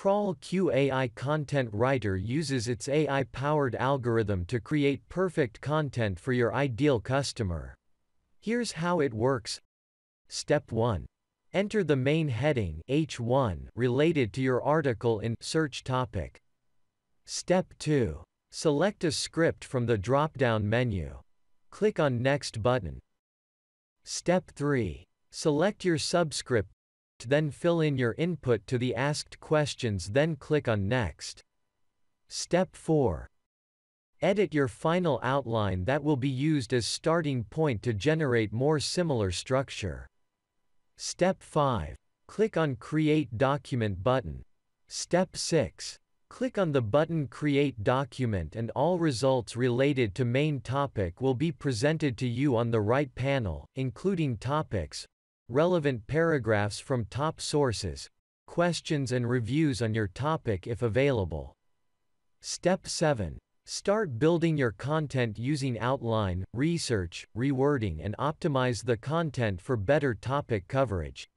Crawl QAI Content Writer uses its AI-powered algorithm to create perfect content for your ideal customer. Here's how it works. Step 1. Enter the main heading H1 related to your article in search topic. Step 2. Select a script from the drop-down menu. Click on Next button. Step 3. Select your subscript then fill in your input to the asked questions then click on Next. Step 4. Edit your final outline that will be used as starting point to generate more similar structure. Step 5. Click on Create Document button. Step 6. Click on the button Create Document and all results related to main topic will be presented to you on the right panel, including topics, relevant paragraphs from top sources, questions and reviews on your topic if available. Step 7. Start building your content using outline, research, rewording and optimize the content for better topic coverage.